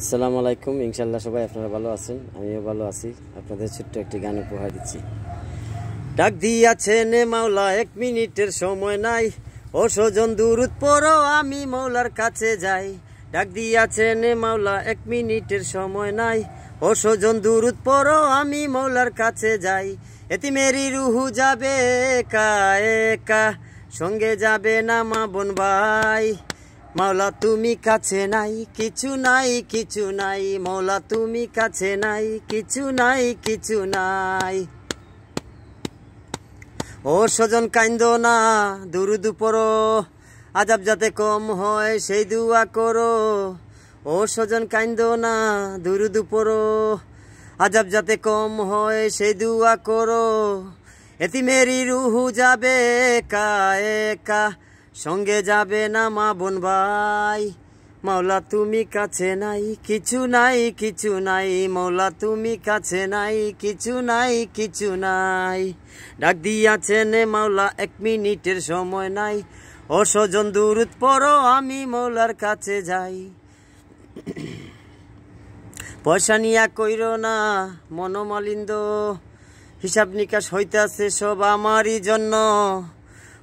আসসালামু আলাইকুম ইনশাল্লাহ সবাই আপনারা ভালো আছেন আমিও ভালো আছি আপনাদের ছোট্ট একটি গান উপহার দিচ্ছি ডাক দিয়াছেন মাওলা এক মিনিটের সময় নাই ও স্বজন দূরত পরও আমি মাওলার কাছে যাই ডাক দিয়াছেন মাওলা এক মিনিটের সময় নাই ও স্বজন দূরত পরও আমি মাওলার কাছে যাই এতি মেরি রুহু যাবে একা একা সঙ্গে যাবে না মা বোন ভাই মৌলা তুমি কাছে নাই কিছু নাই কিছু নাই মৌলা তুমি কাছে নাই কিছু নাই কিছু নাই ও স্বজন কাইন্দ না দুরু দুপর আজাব যাতে কম হয় সেই দুয়া করো ও স্বজন কাইন্দ না দুরু দুপর আজাব যাতে কম হয় সেই দুয়া করো মেরি রুহু যাবে একা একা সঙ্গে যাবে না মা বোন ভাই মাওলা তুমি কাছে নাই কিছু নাই কিছু নাই মাওলা তুমি কাছে নাই কিছু নাই কিছু নাই ডাক দিয়াছেন মাওলা এক মিনিটের সময় নাই অসজন দূরত পর আমি মৌলার কাছে যাই পয়সা নিয়া কইর না মনোমালিন্দ হিসাব নিকাশ হইতে আছে সব আমারই জন্য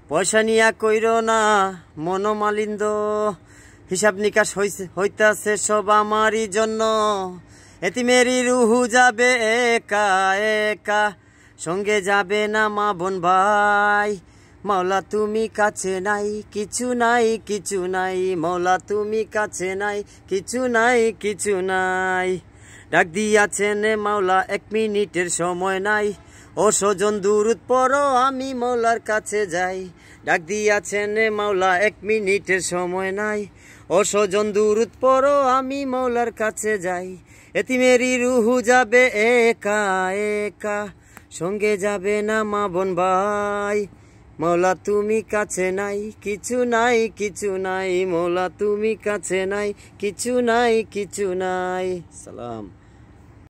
পয়সা নিয়া কইর না মনোমালিন্দ হিসাব নিকাশ হইতাছে সব আমারই জন্য মেরি রুহু যাবে একা একা সঙ্গে যাবে না মা বোন ভাই মাওলা তুমি কাছে নাই কিছু নাই কিছু নাই মাওলা তুমি কাছে নাই কিছু নাই কিছু নাই ডাক দিয়াছেন মাওলা এক মিনিটের সময় নাই অসজন দূর পর আমি মাওলার কাছে যাই ডাক দিয়াছেন মাওলা এক মিনিটের সময় নাই অসজন দূর পর আমি মাওলার কাছে যাই এতি মেরি রুহু যাবে একা একা সঙ্গে যাবে না মা বোন ভাই মৌলা তুমি কাছে নাই কিছু নাই কিছু নাই মৌলা তুমি কাছে নাই কিছু নাই কিছু নাই সালাম